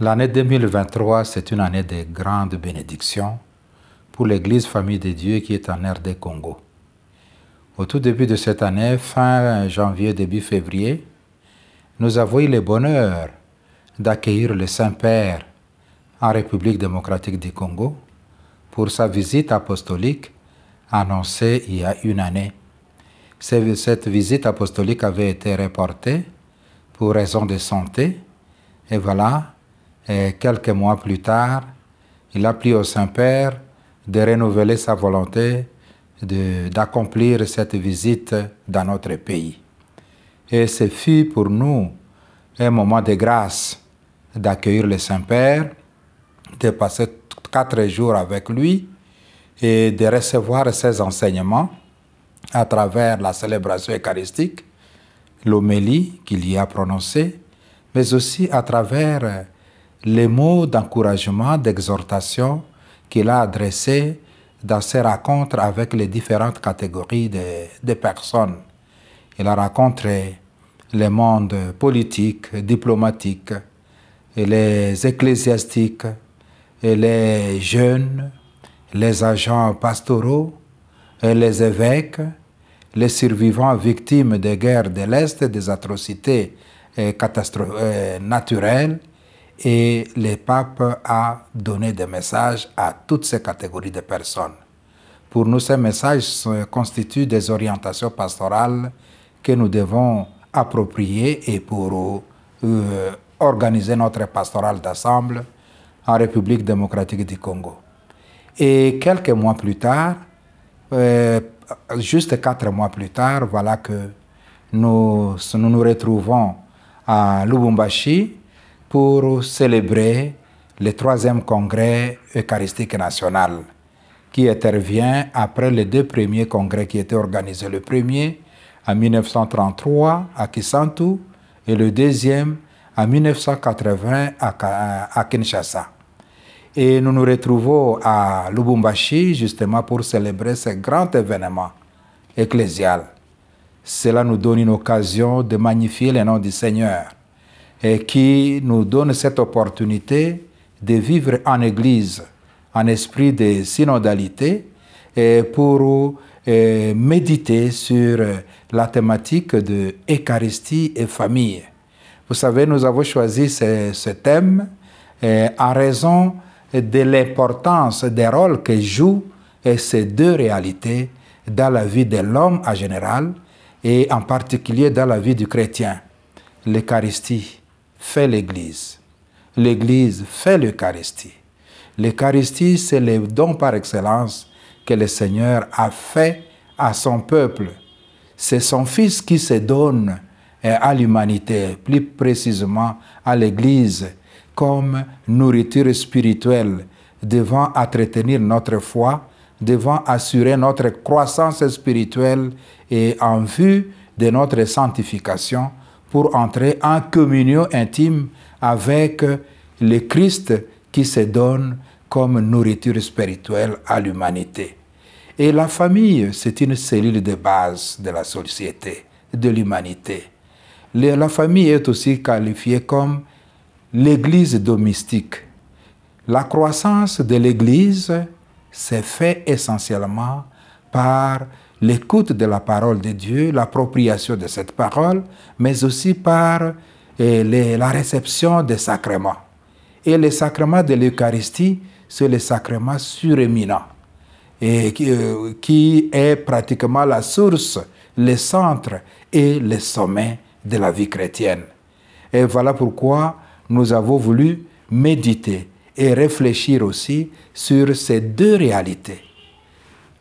L'année 2023, c'est une année de grandes bénédictions pour l'Église Famille de Dieu qui est en RD Congo. Au tout début de cette année, fin janvier, début février, nous avons eu le bonheur d'accueillir le Saint-Père en République démocratique du Congo pour sa visite apostolique annoncée il y a une année. Cette visite apostolique avait été reportée pour raison de santé et voilà, et quelques mois plus tard, il a pris au Saint-Père de renouveler sa volonté d'accomplir cette visite dans notre pays. Et ce fut pour nous un moment de grâce d'accueillir le Saint-Père, de passer quatre jours avec lui et de recevoir ses enseignements à travers la célébration eucharistique, l'homélie qu'il y a prononcée, mais aussi à travers les mots d'encouragement, d'exhortation qu'il a adressés dans ses rencontres avec les différentes catégories de, personnes. Il a rencontré les mondes politiques, diplomatiques, les ecclésiastiques, et les jeunes, les agents pastoraux, et les évêques, les survivants victimes des guerres de l'Est, des atrocités euh, catastrophes euh, naturelles, et le pape a donné des messages à toutes ces catégories de personnes. Pour nous, ces messages constituent des orientations pastorales que nous devons approprier et pour euh, organiser notre pastorale d'ensemble en République démocratique du Congo. Et quelques mois plus tard, euh, juste quatre mois plus tard, voilà que nous, nous retrouvons à Lubumbashi pour célébrer le troisième congrès eucharistique national qui intervient après les deux premiers congrès qui étaient organisés. Le premier en 1933 à Kisantu et le deuxième en 1980 à, Kinshasa. Et nous nous retrouvons à Lubumbashi justement pour célébrer ce grand événement ecclésial. Cela nous donne une occasion de magnifier le nom du Seigneur et qui nous donne cette opportunité de vivre en Église, en esprit de synodalité, et pour euh, méditer sur la thématique de Eucharistie et famille. Vous savez, nous avons choisi ce, ce thème euh, en raison de l'importance des rôles que jouent euh, ces deux réalités dans la vie de l'homme en général et en particulier dans la vie du chrétien. L'Eucharistie, fait l'Église. L'Église fait l'Eucharistie. L'Eucharistie, c'est le don par excellence que le Seigneur a fait à son peuple. C'est son Fils qui se donne euh, à l'humanité, plus précisément à l'Église, comme nourriture spirituelle, devant entretenir notre foi, devant assurer notre croissance spirituelle et en vue de notre sanctification pour entrer en communion intime avec le Christ qui se donne comme nourriture spirituelle à l'humanité. Et la famille, c'est une cellule de base de la société, de l'humanité. La famille est aussi qualifiée comme l'Église domestique. La croissance de l'Église s'est faite essentiellement par l'écoute de la parole de Dieu, l'appropriation de cette parole, mais aussi par eh, la réception des sacrements. Et les sacrements de l'Eucharistie, c'est le sacrement suréminent, et qui, euh, qui, est pratiquement la source, le centre et le sommet de la vie chrétienne. Et voilà pourquoi nous avons voulu méditer et réfléchir aussi sur ces deux réalités.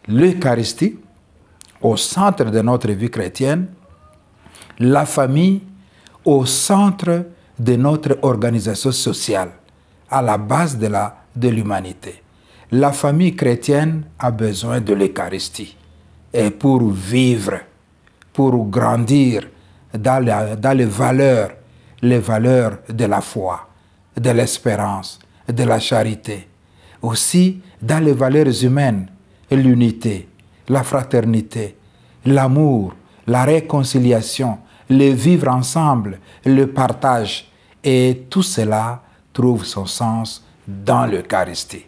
L'Eucharistie, au centre de notre vie chrétienne, la famille au centre de notre organisation sociale, à la base de la de l'humanité. La famille chrétienne a besoin de l'Eucharistie et pour vivre, pour grandir dans, dans les valeurs, les valeurs de la foi, de l'espérance, de la charité, aussi dans les valeurs humaines, l'unité, la fraternité, l'amour, la réconciliation, le vivre ensemble, le partage. Et tout cela trouve son sens dans l'Eucharistie.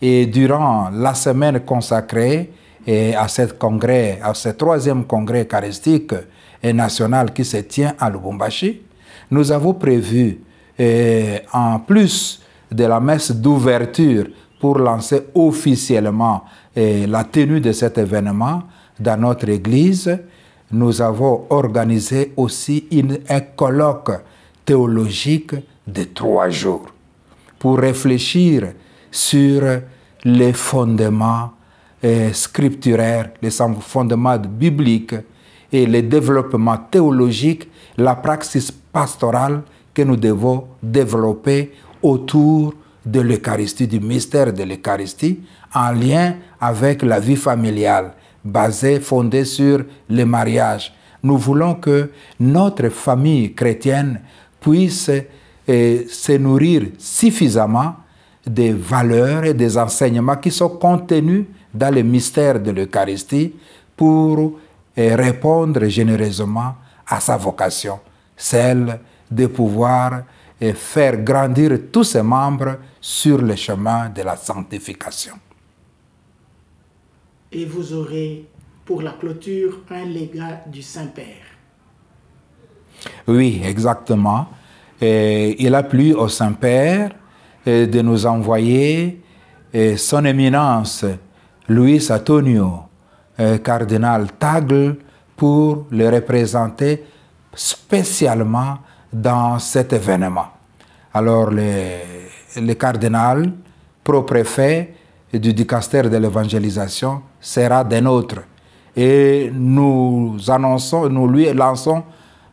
Et durant la semaine consacrée et à, cet congrès, à ce troisième congrès eucharistique et national qui se tient à Lubumbashi, nous avons prévu, en plus de la messe d'ouverture pour lancer officiellement eh, la tenue de cet événement dans notre Église, nous avons organisé aussi une, un colloque théologique de trois jours pour réfléchir sur les fondements eh, scripturaires, les fondements bibliques et les développements théologiques, la praxis pastorale que nous devons développer autour de l'Eucharistie, du mystère de l'Eucharistie, en lien avec la vie familiale, basée, fondée sur le mariage. Nous voulons que notre famille chrétienne puisse eh, se nourrir suffisamment des valeurs et des enseignements qui sont contenus dans le mystère de l'Eucharistie pour eh, répondre généreusement à sa vocation, celle de pouvoir et faire grandir tous ses membres sur le chemin de la sanctification. Et vous aurez pour la clôture un légat du Saint-Père. Oui, exactement. il a plu au Saint-Père eh, de nous envoyer eh, son éminence, Luis Antonio, eh, cardinal Tagle, pour le représenter spécialement dans cet événement. Alors le cardinal, pro-préfet du dicastère de l'évangélisation sera des nôtres. Et nous annonçons, nous lui lançons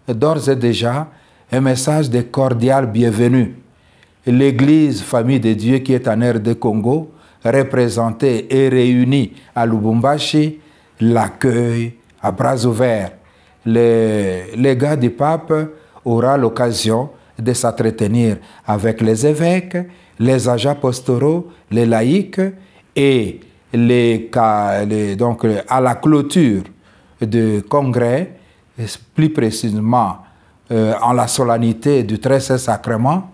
d'ores et déjà un message de cordial bienvenue. L'Église Famille de Dieu qui est en air de Congo, représentée et réunie à Lubumbashi, l'accueille à bras ouverts. les gars du pape aura l'occasion de s'entretenir avec les évêques, les agents pastoraux, les laïcs et les, donc, à la clôture du congrès, plus précisément euh, en la solennité du très sacrement,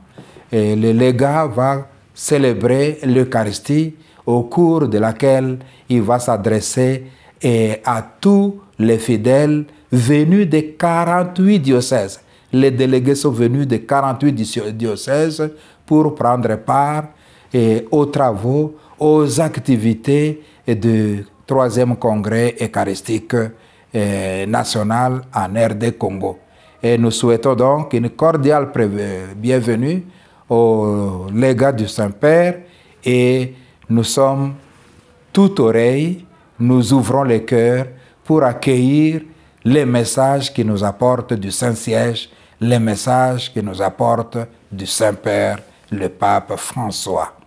et le légat va célébrer l'Eucharistie au cours de laquelle il va s'adresser à tous les fidèles venus des 48 diocèses les délégués sont venus de 48 diocèses pour prendre part eh, aux travaux, aux activités du troisième congrès eucharistique eh, national en RD Congo. Et nous souhaitons donc une cordiale bienvenue aux légats du Saint-Père et nous sommes tout oreille, nous ouvrons les cœurs pour accueillir les messages qui nous apportent du Saint-Siège les messages que nous apporte du Saint-Père le pape François.